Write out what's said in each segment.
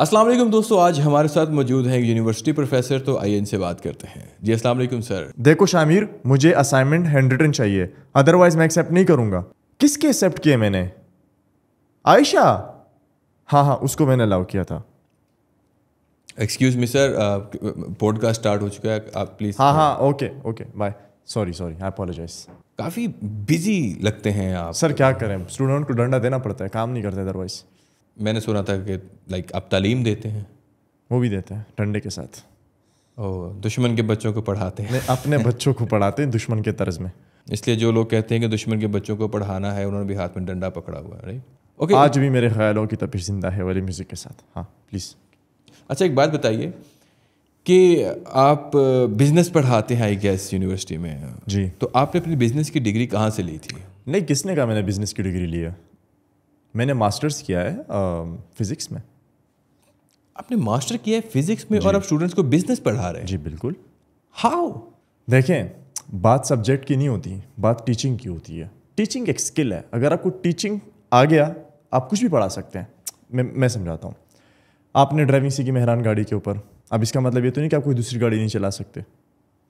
अस्सलाम वालेकुम दोस्तों आज हमारे साथ मौजूद हैं यूनिवर्सिटी प्रोफेसर तो आइए इनसे बात करते हैं जी अस्सलाम वालेकुम सर देखो शामिर मुझे असाइनमेंट हैंड रिटन चाहिए अदरवाइज मैं एक्सेप्ट नहीं करूँगा किसके एक्सेप्ट किए मैंने आयशा हाँ हाँ उसको मैंने अलाउ किया था excuse me sir podcast start हो चुका है आप प्लीज़ हाँ हाँ okay okay bye sorry sorry I apologise काफ़ी बिजी लगते हैं आप सर क्या करें स्टूडेंट को डंडा देना पड़ता है काम नहीं करते अदरवाइज़ मैंने सुना था कि लाइक आप तालीम देते हैं वो भी देते हैं डंडे के साथ ओ दुश्मन के बच्चों को पढ़ाते हैं अपने बच्चों को पढ़ाते हैं दुश्मन के तर्ज में इसलिए जो लोग कहते हैं कि दुश्मन के बच्चों को पढ़ाना है उन्होंने भी हाथ में डंडा पकड़ा हुआ है राइट ओके आज भी मेरे ख्यालों की तपिश जिंदा है वाली म्यूज़िक के साथ हाँ प्लीज़ अच्छा एक बात बताइए कि आप बिजनेस पढ़ाते हैं आई गैस यूनिवर्सिटी में जी तो आपने अपनी बिजनेस की डिग्री कहाँ से ली थी नहीं किसने कहा मैंने बिजनेस की डिग्री ली है मैंने मास्टर्स किया है फिज़िक्स में आपने मास्टर किया है फिज़िक्स में और आप स्टूडेंट्स को बिजनेस पढ़ा रहे हैं जी बिल्कुल हाउ देखें बात सब्जेक्ट की नहीं होती बात टीचिंग की होती है टीचिंग एक स्किल है अगर आपको टीचिंग आ गया आप कुछ भी पढ़ा सकते हैं मैं मैं समझाता हूँ आपने ड्राइविंग सीखी मेहरान गाड़ी के ऊपर अब इसका मतलब ये तो नहीं कि आप कोई दूसरी गाड़ी नहीं चला सकते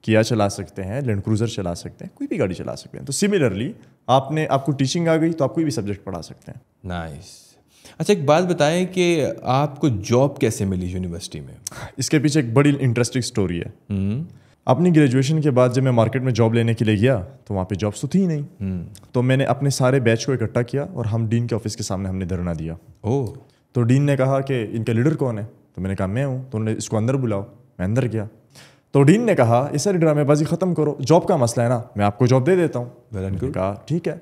किया चला सकते हैं लैंड क्रूज़र चला सकते हैं कोई भी गाड़ी चला सकते हैं तो सिमिलरली आपने आपको टीचिंग आ गई तो आप कोई भी सब्जेक्ट पढ़ा सकते हैं नाइस अच्छा एक बात बताएं कि आपको जॉब कैसे मिली यूनिवर्सिटी में इसके पीछे एक बड़ी इंटरेस्टिंग स्टोरी है हम्म। अपनी ग्रेजुएशन के बाद जब मैं मार्केट में जॉब लेने के लिए गया तो वहाँ पे जॉब्स तो थी ही नहीं हम्म। तो मैंने अपने सारे बैच को इकट्ठा किया और हम डीन के ऑफिस के सामने हमने धरना दिया ओ तो डीन ने कहा कि इनका लीडर कौन है तो मैंने कहा मैं हूँ तो उन्होंने इसको अंदर बुलाओ मैं अंदर गया तो डीन ने कहा ये सारी ड्रामेबाजी ख़त्म करो जॉब का मसला है ना मैं आपको जॉब दे देता हूँ कहा ठीक है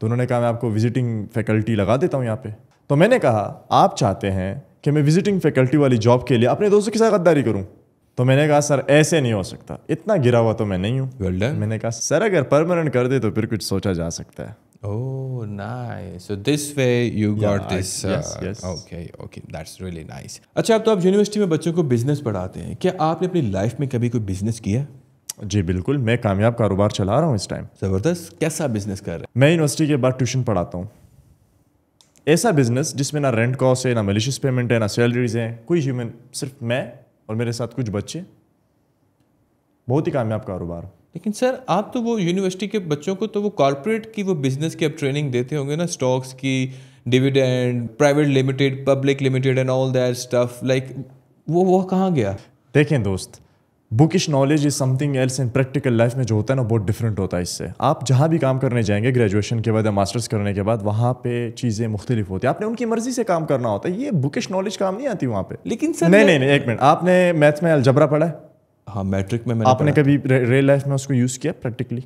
तो उन्होंने कहा मैं आपको विजिटिंग फैकल्टी लगा देता हूँ यहाँ पे तो मैंने कहा आप चाहते हैं कि मैं विजिटिंग फैकल्टी वाली जॉब के लिए अपने दोस्तों के साथ गद्दारी करूँ तो मैंने कहा सर ऐसे नहीं हो सकता इतना गिरा हुआ तो मैं नहीं हूँ well मैंने कहा सर अगर परमानेंट कर दे तो फिर कुछ सोचा जा सकता है Oh, nice. So this way you yeah, got this. I, yes, uh, yes. Okay, okay. That's really nice. अच्छा अब तो आप यूनिवर्सिटी में बच्चों को बिजनेस पढ़ाते हैं क्या आपने अपनी लाइफ में कभी कोई बिजनेस किया जी बिल्कुल मैं कामयाब कारोबार चला रहा हूँ इस टाइम ज़बरदस्त कैसा बिजनेस कर रहे हैं मैं यूनिवर्सिटी के बाद ट्यूशन पढ़ाता हूँ ऐसा बिजनेस जिसमें ना रेंट कॉस्ट है ना मलिशियस पेमेंट है ना सैलरीज हैं कोई ह्यूमन सिर्फ मैं और मेरे साथ कुछ बच्चे बहुत ही कामयाब कारोबार लेकिन सर आप तो वो यूनिवर्सिटी के बच्चों को तो वो कॉरपोरेट की वो बिज़नेस की आप ट्रेनिंग देते होंगे ना स्टॉक्स की dividend private limited public limited and all that stuff like वो वो कहाँ गया देखें दोस्त bookish knowledge is something else in practical life में जो होता है ना बहुत डिफरेंट होता है इससे आप जहाँ भी काम करने जाएंगे ग्रेजुएशन के बाद या मास्टर्स करने के बाद वहाँ पे चीज़ें मुख्तलिफ होती है आपने उनकी मर्जी से काम करना होता है ये बुकिश नॉलेज काम नहीं आती वहाँ पे लेकिन सर नहीं नहीं नहीं एक मिनट आपने मैथ्स में अलजबरा पढ़ा है हाँ मैट्रिक में मैंने आपने कभी रियल लाइफ में उसको यूज़ किया practically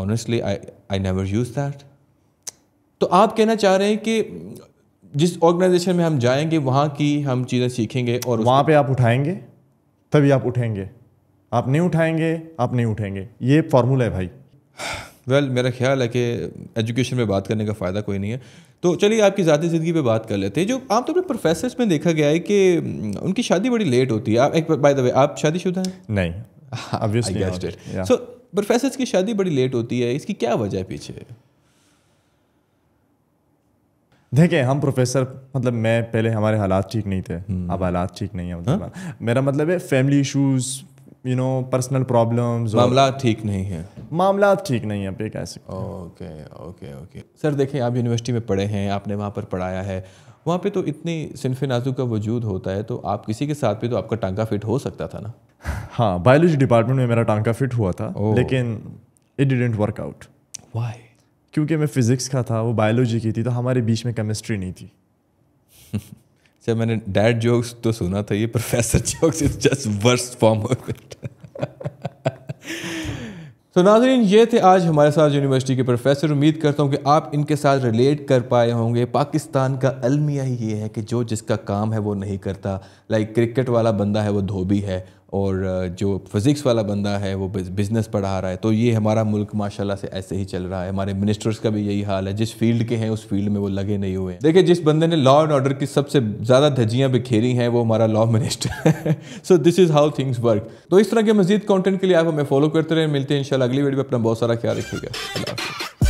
honestly I I never use that तो आप कहना चाह रहे हैं कि जिस ऑर्गेनाइजेशन में हम जाएंगे वहाँ की हम चीज़ें सीखेंगे और वहाँ पे आप उठाएंगे तभी आप उठेंगे आप नहीं उठाएंगे आप नहीं उठेंगे ये फार्मूला है भाई वेल well, मेरा ख्याल है कि एजुकेशन में बात करने का फ़ायदा कोई नहीं है तो चलिए आपकी ज़ाती ज़िंदगी पे बात कर लेते हैं जो आमतौर पर प्रोफेसर्स में देखा गया है कि उनकी शादी बड़ी लेट होती है आप एक बाय द वे आप शादीशुदा हैं नहीं सो प्रोफेसर्स की शादी बड़ी लेट होती है इसकी क्या वजह पीछे देखें हम प्रोफेसर मतलब मैं पहले हमारे हालात ठीक नहीं थे हम्म। अब हालात ठीक नहीं है हाँ? मतलब मेरा मतलब है family issues you know personal problems मामला ठीक नहीं है मामला ठीक नहीं है पे कह सकते ओके ओके ओके सर देखें आप यूनिवर्सिटी में पढ़े हैं आपने वहाँ पर पढ़ाया है वहाँ पे तो इतनी सिनफ नाजुक का वजूद होता है तो आप किसी के साथ भी तो आपका टांका फिट हो सकता था ना हाँ बायोलॉजी डिपार्टमेंट में मेरा टांका फिट हुआ था oh. लेकिन it didn't work out why क्योंकि मैं फिज़िक्स का था वो बायोलॉजी की थी तो हमारे बीच में केमिस्ट्री नहीं थी सर मैंने डैड जोक्स तो सुना था ये professor jokes is just worst form of it तो नाजरीन ये थे आज हमारे साथ यूनिवर्सिटी के प्रोफेसर उम्मीद करता हूँ कि आप इनके साथ रिलेट कर पाए होंगे पाकिस्तान का अलमिया ही ये है कि जो जिसका काम है वो नहीं करता लाइक क्रिकेट वाला बंदा है वो धोबी है और जो फिज़िक्स वाला बंदा है वो बिज़नेस पढ़ा रहा है तो ये हमारा मुल्क माशाल्लाह से ऐसे ही चल रहा है हमारे मिनिस्टर्स का भी यही हाल है जिस फील्ड के हैं उस फील्ड में वो लगे नहीं हुए हैं देखिए जिस बंदे ने लॉ एंड ऑर्डर की सबसे ज़्यादा धज्जियाँ बिखेरी हैं वो हमारा लॉ मिनिस्टर है so this is how things work तो इस तरह के मजीद कॉन्टेंट के लिए आप हमें फॉलो करते रहें मिलते हैं इन अगली वीडियो में अपना बहुत सारा ख्याल रखिएगा अल्लाह